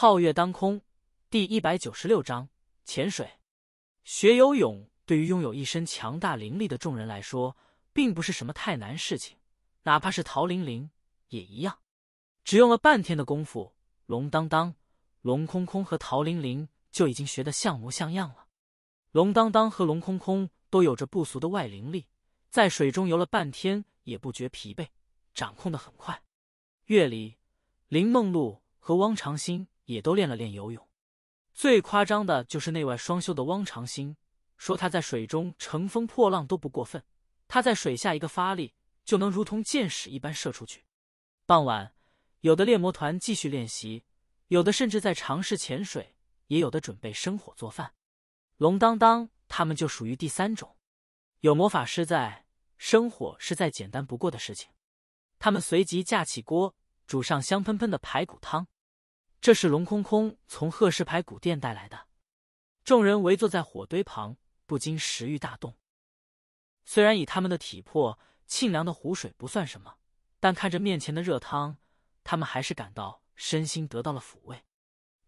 皓月当空，第一百九十六章潜水。学游泳对于拥有一身强大灵力的众人来说，并不是什么太难事情，哪怕是陶玲玲也一样。只用了半天的功夫，龙当当、龙空空和陶玲玲就已经学得像模像样了。龙当当和龙空空都有着不俗的外灵力，在水中游了半天也不觉疲惫，掌控的很快。月里，林梦露和汪长兴。也都练了练游泳，最夸张的就是内外双修的汪长兴，说他在水中乘风破浪都不过分。他在水下一个发力，就能如同箭矢一般射出去。傍晚，有的猎魔团继续练习，有的甚至在尝试潜水，也有的准备生火做饭。龙当当他们就属于第三种，有魔法师在，生火是再简单不过的事情。他们随即架起锅，煮上香喷喷的排骨汤。这是龙空空从鹤氏排骨店带来的，众人围坐在火堆旁，不禁食欲大动。虽然以他们的体魄，沁凉的湖水不算什么，但看着面前的热汤，他们还是感到身心得到了抚慰。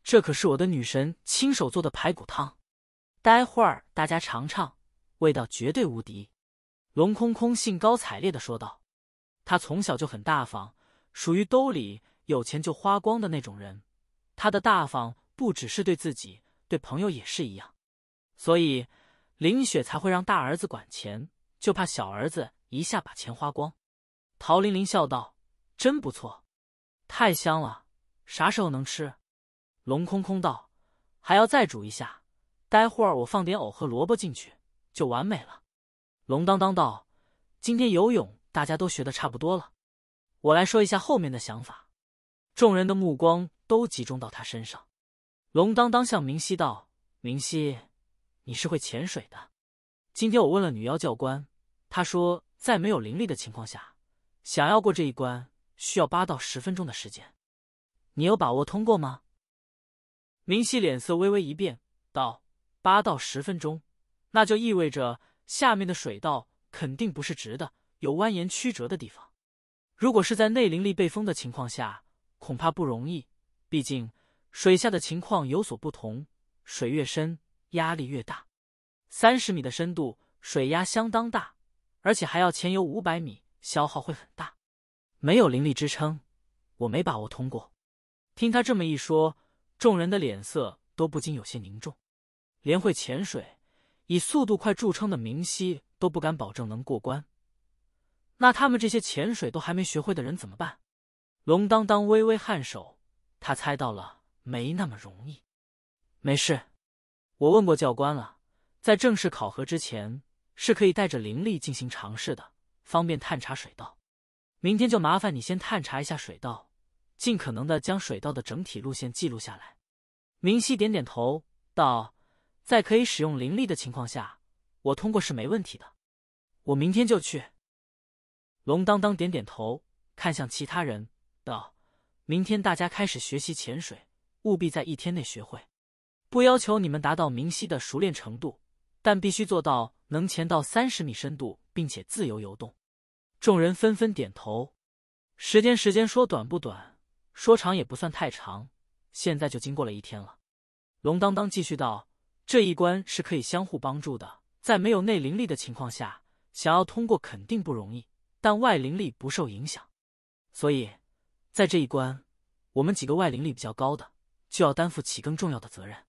这可是我的女神亲手做的排骨汤，待会儿大家尝尝，味道绝对无敌！龙空空兴高采烈的说道。他从小就很大方，属于兜里有钱就花光的那种人。他的大方不只是对自己，对朋友也是一样，所以林雪才会让大儿子管钱，就怕小儿子一下把钱花光。陶玲玲笑道：“真不错，太香了，啥时候能吃？”龙空空道：“还要再煮一下，待会儿我放点藕和萝卜进去，就完美了。”龙当当道：“今天游泳大家都学的差不多了，我来说一下后面的想法。”众人的目光。都集中到他身上。龙当当向明熙道：“明熙，你是会潜水的。今天我问了女妖教官，她说，在没有灵力的情况下，想要过这一关，需要八到十分钟的时间。你有把握通过吗？”明熙脸色微微一变，道：“八到十分钟，那就意味着下面的水道肯定不是直的，有蜿蜒曲折的地方。如果是在内灵力被封的情况下，恐怕不容易。”毕竟，水下的情况有所不同。水越深，压力越大。三十米的深度，水压相当大，而且还要潜游五百米，消耗会很大。没有灵力支撑，我没把握通过。听他这么一说，众人的脸色都不禁有些凝重。连会潜水、以速度快著称的明熙都不敢保证能过关。那他们这些潜水都还没学会的人怎么办？龙当当微微颔首。他猜到了，没那么容易。没事，我问过教官了，在正式考核之前是可以带着灵力进行尝试的，方便探查水道。明天就麻烦你先探查一下水道，尽可能的将水道的整体路线记录下来。明熙点点头道：“在可以使用灵力的情况下，我通过是没问题的。我明天就去。”龙当当点点头，看向其他人道。明天大家开始学习潜水，务必在一天内学会。不要求你们达到明晰的熟练程度，但必须做到能潜到三十米深度，并且自由游动。众人纷纷点头。时间，时间说短不短，说长也不算太长。现在就经过了一天了。龙当当继续道：“这一关是可以相互帮助的，在没有内灵力的情况下，想要通过肯定不容易，但外灵力不受影响，所以。”在这一关，我们几个外灵力比较高的就要担负起更重要的责任，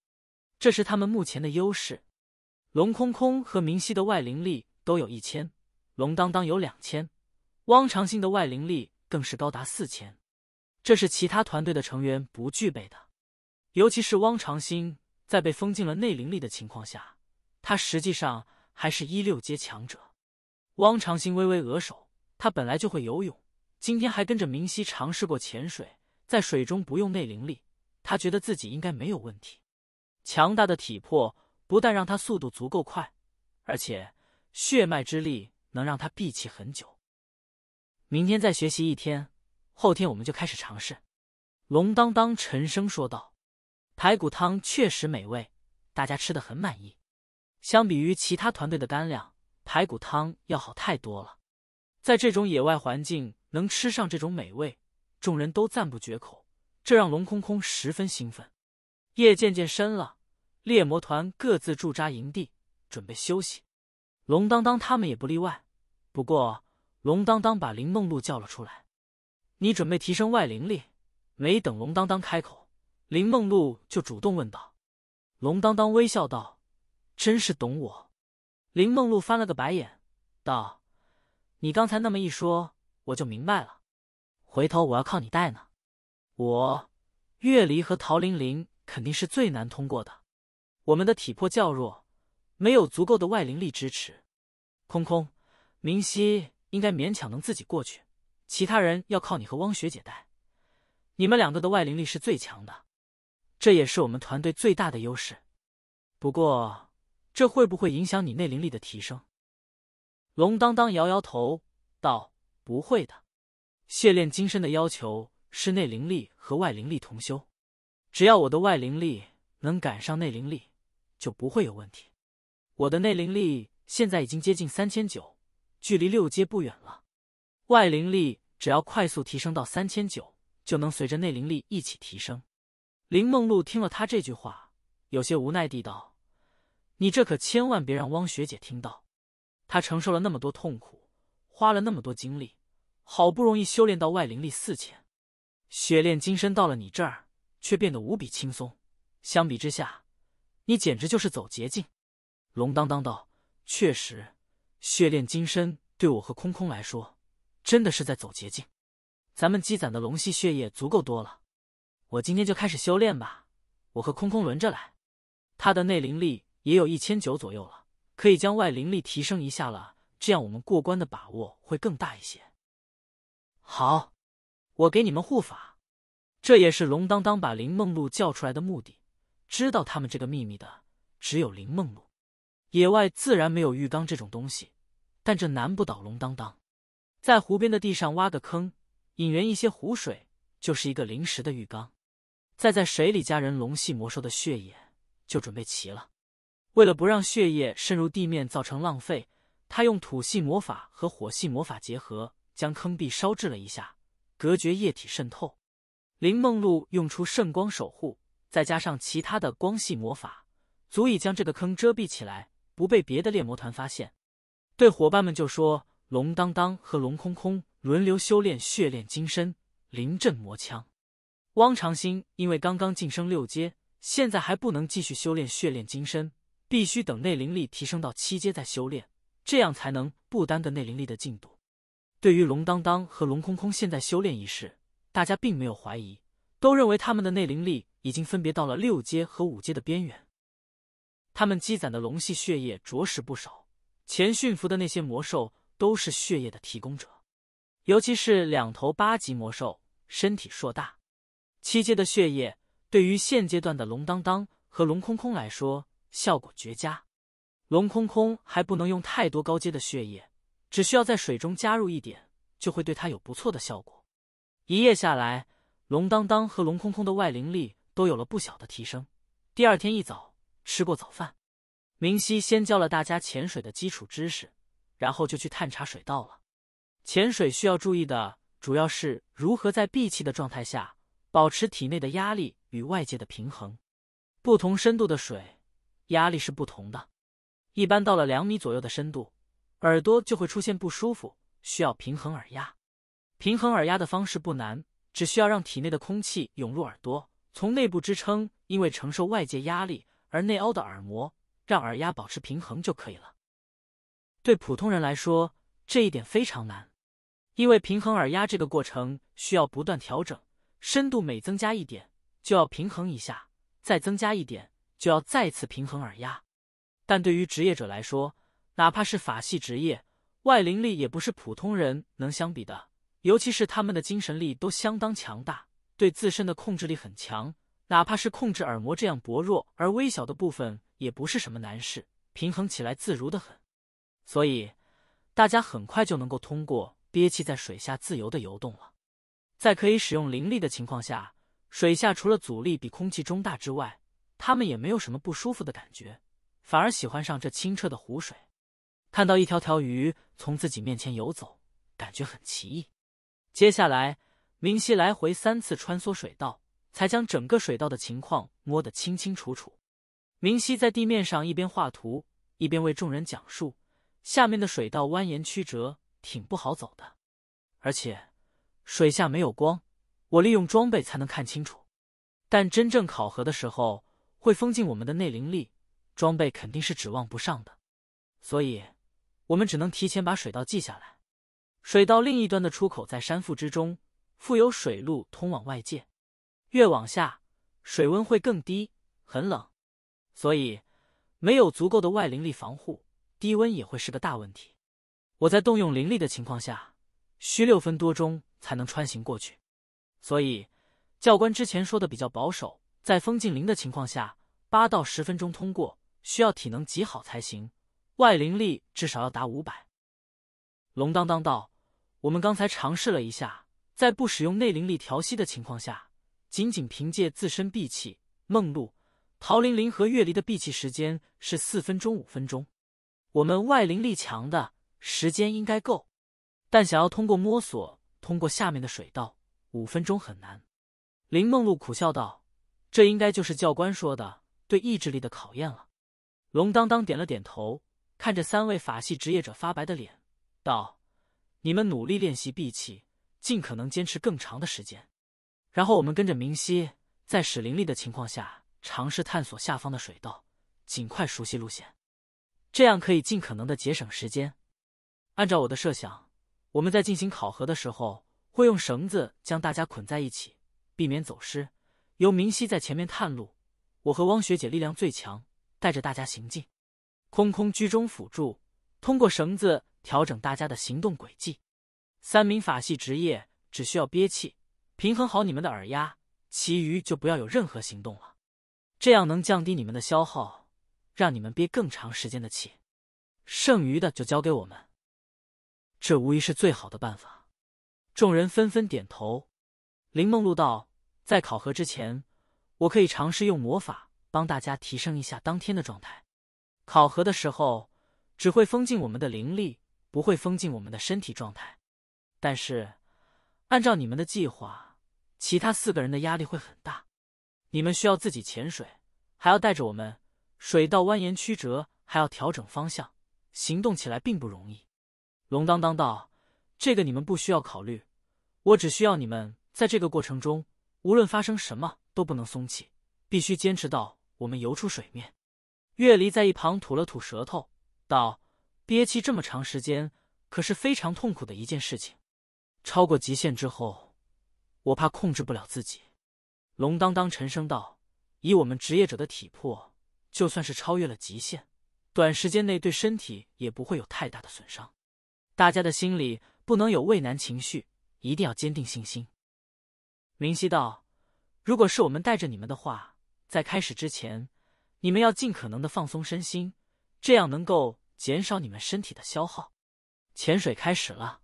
这是他们目前的优势。龙空空和明熙的外灵力都有一千，龙当当有两千，汪长兴的外灵力更是高达四千，这是其他团队的成员不具备的。尤其是汪长兴在被封禁了内灵力的情况下，他实际上还是一六阶强者。汪长兴微微额首，他本来就会游泳。今天还跟着明熙尝试过潜水，在水中不用内灵力，他觉得自己应该没有问题。强大的体魄不但让他速度足够快，而且血脉之力能让他闭气很久。明天再学习一天，后天我们就开始尝试。龙当当沉声说道：“排骨汤确实美味，大家吃的很满意。相比于其他团队的干粮，排骨汤要好太多了。在这种野外环境。”能吃上这种美味，众人都赞不绝口，这让龙空空十分兴奋。夜渐渐深了，猎魔团各自驻扎营地，准备休息。龙当当他们也不例外，不过龙当当把林梦露叫了出来：“你准备提升外灵力？”没等龙当当开口，林梦露就主动问道。龙当当微笑道：“真是懂我。”林梦露翻了个白眼，道：“你刚才那么一说。”我就明白了，回头我要靠你带呢。我、月离和陶玲玲肯定是最难通过的，我们的体魄较弱，没有足够的外灵力支持。空空、明熙应该勉强能自己过去，其他人要靠你和汪学姐带。你们两个的外灵力是最强的，这也是我们团队最大的优势。不过，这会不会影响你内灵力的提升？龙当当摇摇头道。不会的，血炼金身的要求是内灵力和外灵力同修，只要我的外灵力能赶上内灵力，就不会有问题。我的内灵力现在已经接近三千九，距离六阶不远了。外灵力只要快速提升到三千九，就能随着内灵力一起提升。林梦露听了他这句话，有些无奈地道：“你这可千万别让汪学姐听到，她承受了那么多痛苦。”花了那么多精力，好不容易修炼到外灵力四千，血炼金身到了你这儿却变得无比轻松。相比之下，你简直就是走捷径。龙当当道，确实，血炼金身对我和空空来说，真的是在走捷径。咱们积攒的龙系血液足够多了，我今天就开始修炼吧。我和空空轮着来。他的内灵力也有一千九左右了，可以将外灵力提升一下了。这样我们过关的把握会更大一些。好，我给你们护法。这也是龙当当把林梦露叫出来的目的。知道他们这个秘密的，只有林梦露。野外自然没有浴缸这种东西，但这难不倒龙当当。在湖边的地上挖个坑，引源一些湖水，就是一个临时的浴缸。再在水里加人龙系魔兽的血液，就准备齐了。为了不让血液渗入地面造成浪费。他用土系魔法和火系魔法结合，将坑壁烧制了一下，隔绝液体渗透。林梦露用出圣光守护，再加上其他的光系魔法，足以将这个坑遮蔽起来，不被别的猎魔团发现。对伙伴们就说：“龙当当和龙空空轮流修炼血炼金身，临阵磨枪。”汪长兴因为刚刚晋升六阶，现在还不能继续修炼血炼金身，必须等内灵力提升到七阶再修炼。这样才能不耽搁内灵力的进度。对于龙当当和龙空空现在修炼一事，大家并没有怀疑，都认为他们的内灵力已经分别到了六阶和五阶的边缘。他们积攒的龙系血液着实不少，前驯服的那些魔兽都是血液的提供者，尤其是两头八级魔兽，身体硕大，七阶的血液对于现阶段的龙当当和龙空空来说效果绝佳。龙空空还不能用太多高阶的血液，只需要在水中加入一点，就会对他有不错的效果。一夜下来，龙当当和龙空空的外灵力都有了不小的提升。第二天一早吃过早饭，明熙先教了大家潜水的基础知识，然后就去探查水道了。潜水需要注意的，主要是如何在闭气的状态下保持体内的压力与外界的平衡。不同深度的水，压力是不同的。一般到了两米左右的深度，耳朵就会出现不舒服，需要平衡耳压。平衡耳压的方式不难，只需要让体内的空气涌入耳朵，从内部支撑因为承受外界压力而内凹的耳膜，让耳压保持平衡就可以了。对普通人来说，这一点非常难，因为平衡耳压这个过程需要不断调整，深度每增加一点就要平衡一下，再增加一点就要再次平衡耳压。但对于职业者来说，哪怕是法系职业，外灵力也不是普通人能相比的。尤其是他们的精神力都相当强大，对自身的控制力很强，哪怕是控制耳膜这样薄弱而微小的部分，也不是什么难事，平衡起来自如的很。所以，大家很快就能够通过憋气在水下自由的游动了。在可以使用灵力的情况下，水下除了阻力比空气中大之外，他们也没有什么不舒服的感觉。反而喜欢上这清澈的湖水，看到一条条鱼从自己面前游走，感觉很奇异。接下来，明熙来回三次穿梭水道，才将整个水道的情况摸得清清楚楚。明熙在地面上一边画图，一边为众人讲述：下面的水道蜿蜒曲折，挺不好走的，而且水下没有光，我利用装备才能看清楚。但真正考核的时候，会封禁我们的内灵力。装备肯定是指望不上的，所以，我们只能提前把水道记下来。水道另一端的出口在山腹之中，富有水路通往外界。越往下，水温会更低，很冷。所以，没有足够的外灵力防护，低温也会是个大问题。我在动用灵力的情况下，需六分多钟才能穿行过去。所以，教官之前说的比较保守，在封禁灵的情况下，八到十分钟通过。需要体能极好才行，外灵力至少要达五百。龙当当道，我们刚才尝试了一下，在不使用内灵力调息的情况下，仅仅凭借自身闭气，梦露、陶林林和月离的闭气时间是四分钟、五分钟。我们外灵力强的时间应该够，但想要通过摸索通过下面的水道，五分钟很难。林梦露苦笑道：“这应该就是教官说的对意志力的考验了。”龙当当点了点头，看着三位法系职业者发白的脸，道：“你们努力练习闭气，尽可能坚持更长的时间。然后我们跟着明熙，在使灵力的情况下，尝试探索下方的水道，尽快熟悉路线。这样可以尽可能的节省时间。按照我的设想，我们在进行考核的时候，会用绳子将大家捆在一起，避免走失。由明熙在前面探路，我和汪学姐力量最强。”带着大家行进，空空居中辅助，通过绳子调整大家的行动轨迹。三名法系职业只需要憋气，平衡好你们的耳压，其余就不要有任何行动了。这样能降低你们的消耗，让你们憋更长时间的气。剩余的就交给我们，这无疑是最好的办法。众人纷纷点头。林梦露道：“在考核之前，我可以尝试用魔法。”帮大家提升一下当天的状态，考核的时候只会封禁我们的灵力，不会封禁我们的身体状态。但是按照你们的计划，其他四个人的压力会很大，你们需要自己潜水，还要带着我们。水道蜿蜒曲折，还要调整方向，行动起来并不容易。龙当当道，这个你们不需要考虑，我只需要你们在这个过程中，无论发生什么都不能松气，必须坚持到。我们游出水面，月离在一旁吐了吐舌头，道：“憋气这么长时间，可是非常痛苦的一件事情。超过极限之后，我怕控制不了自己。”龙当当沉声道：“以我们职业者的体魄，就算是超越了极限，短时间内对身体也不会有太大的损伤。大家的心里不能有畏难情绪，一定要坚定信心。”明熙道：“如果是我们带着你们的话。”在开始之前，你们要尽可能的放松身心，这样能够减少你们身体的消耗。潜水开始了，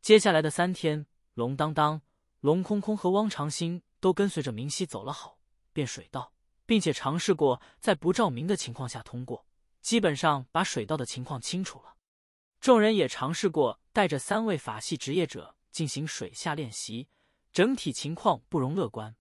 接下来的三天，龙当当、龙空空和汪长兴都跟随着明熙走了好变水道，并且尝试过在不照明的情况下通过，基本上把水道的情况清楚了。众人也尝试过带着三位法系职业者进行水下练习，整体情况不容乐观。